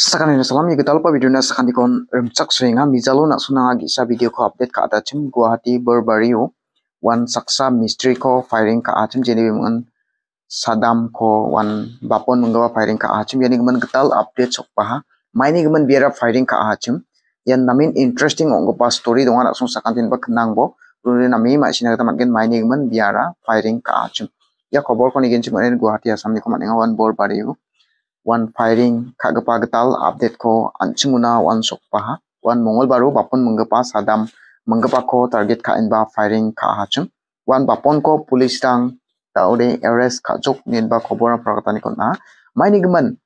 Sakan ini salam ya kita lupa video na sakan dikon remcak bisa lo nak sunang lagi sa video ko update ka gua hati Berbario wan saksa misteri ko firing ka acim jadi mengen Saddam ko wan bapon menggawa firing ka acim jadi gemen getal update sok paha maini gemen biara firing ka acim yang namin interesting onggo pas story dongan langsung sakan tin bak kenang bo rune nami ma sina kata makin maini gemen biara firing ka acim ya kobor ko ni gua hati asam di ko man wan Berbario wan firing khagpa getal update ko anchimuna wan sokpaha wan baru, bapun menggepa sadam menggepa ko target ka inba firing ka hachum wan bapon ko police tang taure arrest ka jok ninba khobora prakatani kona maini gman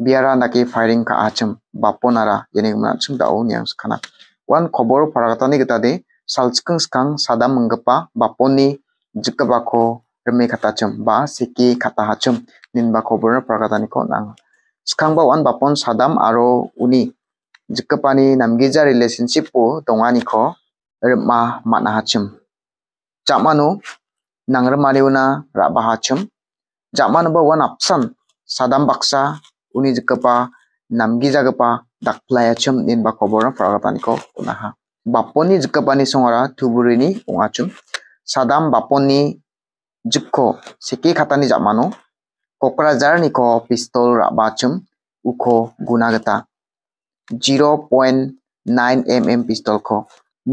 biara naki firing ka achum bapon ara yeni gman achum dao nyang skana wan khoboro prakatani getade salchkung skang sadam menggepa baponi jikabako remi katachum ba siki kata hachum dinba koborno prakataniko nang skangba wan bapon sadam aro uni jikapani namgija relationship pu donganiko rma mana hachim jamano nangrmaliuna raba hachim jamano ba wan apsan sadam baksa uni dak namgija gapa dakplayachim dinba koborno prakataniko unaha baponi jikapani songara tuburini ongachum sadam baponi jikko seki khatani jamano Kokrajhar निख' pistol राबाचम उख' गुनागता जिर' point nine M M पिस्टलख'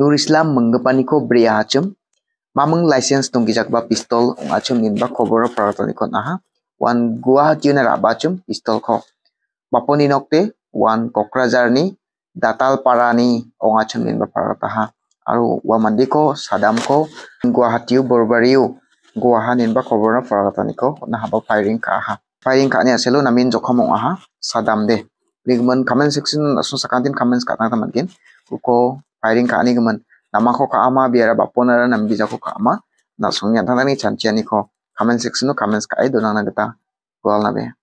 नुरिस्लाम मोनगोपानिख' ब्रेयाचम मामों licence दंगिजाग्बा पिस्टल अङाचम निनबा खबर प्रारतनिख' नाहा वान गुवाहाटीना राबाचम पिस्टलख' बापनि नक्ते वान क'क्राझारनि दातालपारानि अङाचम निनबा प्रारताहा आरो वामान्दिख' सादामख' गुवाहाटीयु बरबारियु guahanin ba khobor na niko na haba firing ka aha firing ka ni aselo namin jokhomong aha sadam de ligman comment section asun sakantin comments ka tang tamatkin kuko firing ka ani gman nama ko ka ama biara baponara nam bija ko ka ama na sungnya tangani chanchiani ko comment section no comments ka ai donana gata na be